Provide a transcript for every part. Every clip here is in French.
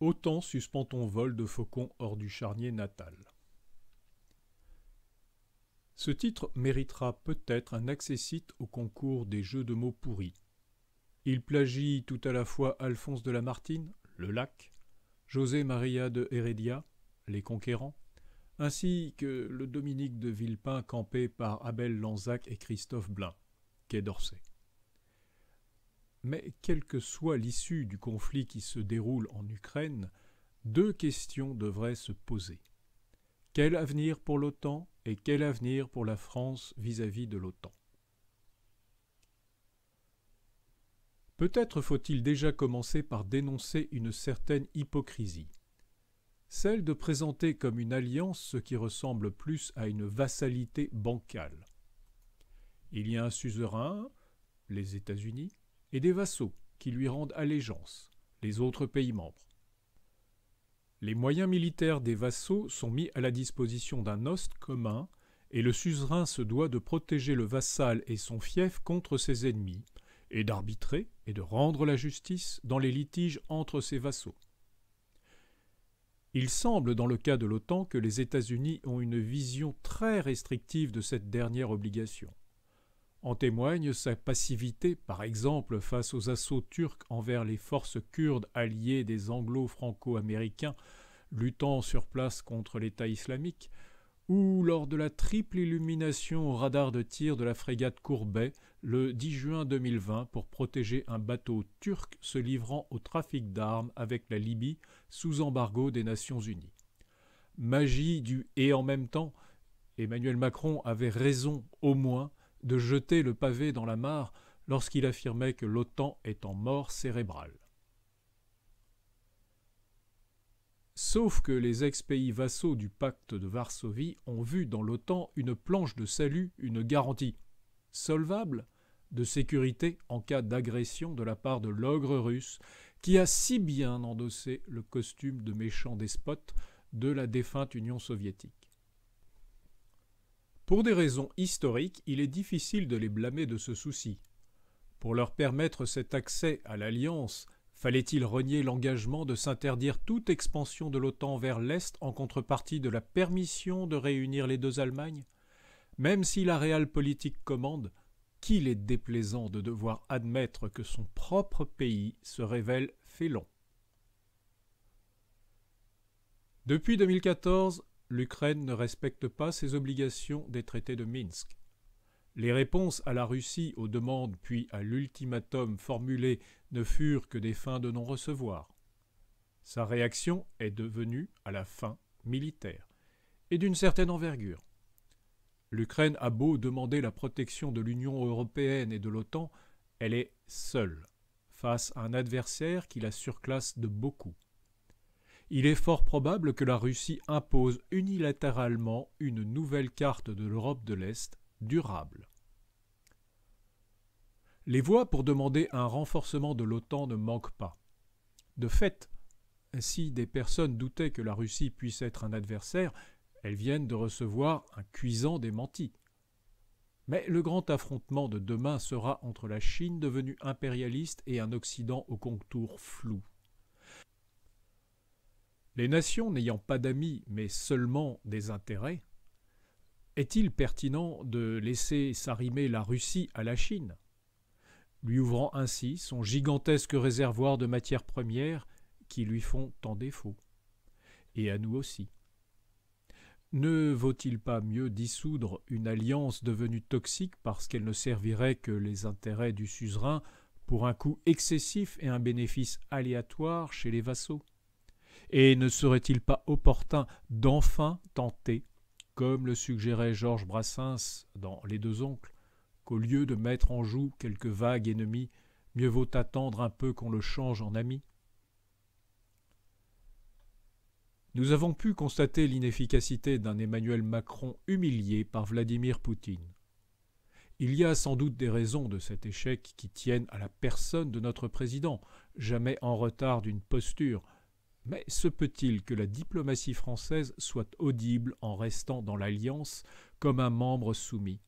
Autant suspend ton vol de faucon hors du charnier natal. Ce titre méritera peut-être un accessite au concours des jeux de mots pourris. Il plagie tout à la fois Alphonse de Lamartine, Le Lac, José Maria de Heredia, Les Conquérants, ainsi que le Dominique de Villepin campé par Abel Lanzac et Christophe Blain, Quai d'Orsay. Mais quelle que soit l'issue du conflit qui se déroule en Ukraine, deux questions devraient se poser. Quel avenir pour l'OTAN et quel avenir pour la France vis-à-vis de l'OTAN Peut-être faut-il déjà commencer par dénoncer une certaine hypocrisie, celle de présenter comme une alliance ce qui ressemble plus à une vassalité bancale. Il y a un suzerain, les États-Unis, et des vassaux qui lui rendent allégeance, les autres pays membres. Les moyens militaires des vassaux sont mis à la disposition d'un host commun, et le suzerain se doit de protéger le vassal et son fief contre ses ennemis, et d'arbitrer et de rendre la justice dans les litiges entre ses vassaux. Il semble dans le cas de l'OTAN que les États-Unis ont une vision très restrictive de cette dernière obligation. En témoigne sa passivité, par exemple, face aux assauts turcs envers les forces kurdes alliées des anglo-franco-américains luttant sur place contre l'État islamique, ou lors de la triple illumination au radar de tir de la frégate Courbet le 10 juin 2020 pour protéger un bateau turc se livrant au trafic d'armes avec la Libye sous embargo des Nations Unies. Magie du et en même temps, Emmanuel Macron avait raison au moins de jeter le pavé dans la mare lorsqu'il affirmait que l'OTAN est en mort cérébrale. Sauf que les ex-pays vassaux du pacte de Varsovie ont vu dans l'OTAN une planche de salut, une garantie solvable de sécurité en cas d'agression de la part de l'ogre russe, qui a si bien endossé le costume de méchant despote de la défunte Union soviétique. Pour des raisons historiques, il est difficile de les blâmer de ce souci. Pour leur permettre cet accès à l'Alliance, fallait-il renier l'engagement de s'interdire toute expansion de l'OTAN vers l'Est en contrepartie de la permission de réunir les deux Allemagnes Même si la réelle politique commande, qu'il est déplaisant de devoir admettre que son propre pays se révèle félon. Depuis 2014, l'Ukraine ne respecte pas ses obligations des traités de Minsk. Les réponses à la Russie aux demandes puis à l'ultimatum formulé ne furent que des fins de non-recevoir. Sa réaction est devenue, à la fin, militaire, et d'une certaine envergure. L'Ukraine a beau demander la protection de l'Union européenne et de l'OTAN, elle est seule face à un adversaire qui la surclasse de beaucoup il est fort probable que la Russie impose unilatéralement une nouvelle carte de l'Europe de l'Est durable. Les voies pour demander un renforcement de l'OTAN ne manquent pas. De fait, si des personnes doutaient que la Russie puisse être un adversaire, elles viennent de recevoir un cuisant démenti. Mais le grand affrontement de demain sera entre la Chine devenue impérialiste et un Occident au contours flou. Les nations n'ayant pas d'amis mais seulement des intérêts, est-il pertinent de laisser s'arrimer la Russie à la Chine, lui ouvrant ainsi son gigantesque réservoir de matières premières qui lui font tant défaut, et à nous aussi Ne vaut-il pas mieux dissoudre une alliance devenue toxique parce qu'elle ne servirait que les intérêts du suzerain pour un coût excessif et un bénéfice aléatoire chez les vassaux et ne serait-il pas opportun d'enfin tenter, comme le suggérait Georges Brassens dans Les deux oncles, qu'au lieu de mettre en joue quelque vague ennemi, mieux vaut attendre un peu qu'on le change en ami Nous avons pu constater l'inefficacité d'un Emmanuel Macron humilié par Vladimir Poutine. Il y a sans doute des raisons de cet échec qui tiennent à la personne de notre président, jamais en retard d'une posture, mais se peut-il que la diplomatie française soit audible en restant dans l'Alliance comme un membre soumis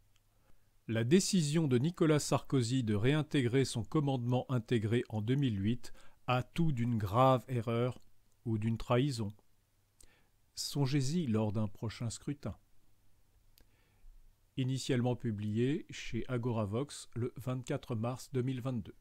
La décision de Nicolas Sarkozy de réintégrer son commandement intégré en 2008 a tout d'une grave erreur ou d'une trahison. Songez-y lors d'un prochain scrutin. Initialement publié chez Agoravox le 24 mars 2022.